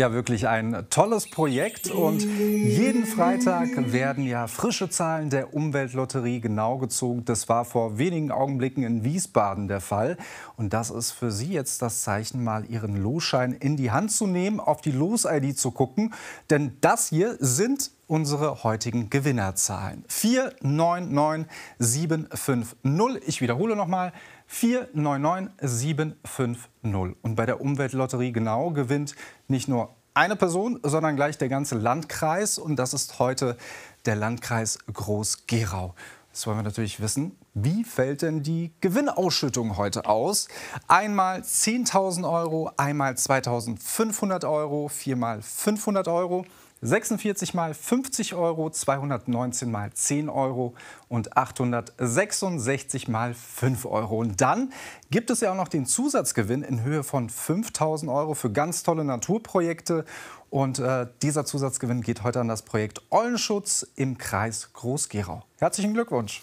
Ja, wirklich ein tolles Projekt und jeden Freitag werden ja frische Zahlen der Umweltlotterie genau gezogen. Das war vor wenigen Augenblicken in Wiesbaden der Fall und das ist für Sie jetzt das Zeichen, mal Ihren Losschein in die Hand zu nehmen, auf die Los-ID zu gucken, denn das hier sind unsere heutigen Gewinnerzahlen. 499750. Ich wiederhole nochmal. 499750. Und bei der Umweltlotterie genau gewinnt nicht nur eine Person, sondern gleich der ganze Landkreis. Und das ist heute der Landkreis Groß-Gerau. Jetzt wollen wir natürlich wissen, wie fällt denn die Gewinnausschüttung heute aus? Einmal 10.000 Euro, einmal 2.500 Euro, viermal 500 Euro. 46 mal 50 Euro, 219 mal 10 Euro und 866 mal 5 Euro. Und dann gibt es ja auch noch den Zusatzgewinn in Höhe von 5000 Euro für ganz tolle Naturprojekte. Und äh, dieser Zusatzgewinn geht heute an das Projekt Eulenschutz im Kreis Groß-Gerau. Herzlichen Glückwunsch.